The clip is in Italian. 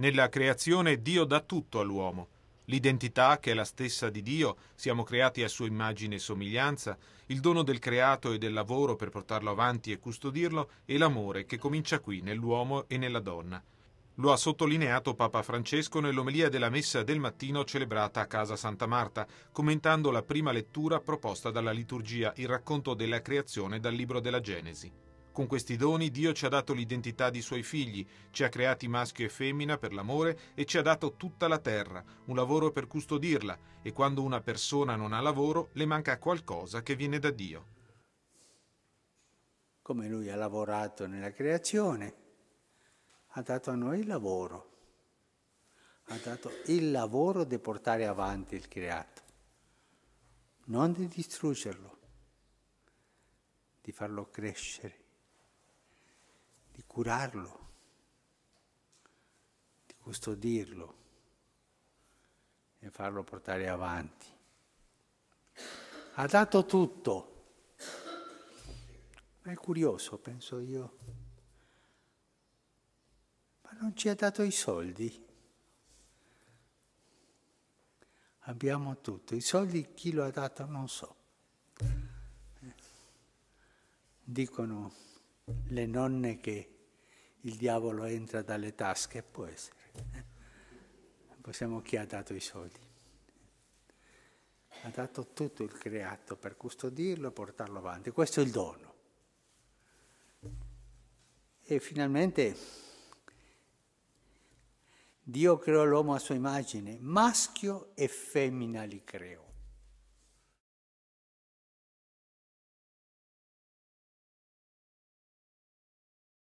Nella creazione Dio dà tutto all'uomo. L'identità, che è la stessa di Dio, siamo creati a sua immagine e somiglianza, il dono del creato e del lavoro per portarlo avanti e custodirlo, e l'amore che comincia qui, nell'uomo e nella donna. Lo ha sottolineato Papa Francesco nell'omelia della messa del mattino celebrata a casa Santa Marta, commentando la prima lettura proposta dalla liturgia, il racconto della creazione dal libro della Genesi. Con questi doni Dio ci ha dato l'identità di suoi figli, ci ha creati maschio e femmina per l'amore e ci ha dato tutta la terra, un lavoro per custodirla e quando una persona non ha lavoro le manca qualcosa che viene da Dio. Come lui ha lavorato nella creazione, ha dato a noi il lavoro, ha dato il lavoro di portare avanti il creato, non di distruggerlo, di farlo crescere di curarlo, di custodirlo e farlo portare avanti. Ha dato tutto. Ma è curioso, penso io. Ma non ci ha dato i soldi. Abbiamo tutto. I soldi chi lo ha dato non so. Eh, dicono le nonne che il diavolo entra dalle tasche, può essere. Eh? Possiamo chi ha dato i soldi. Ha dato tutto il creato per custodirlo e portarlo avanti. Questo è il dono. E finalmente Dio creò l'uomo a sua immagine, maschio e femmina li creò.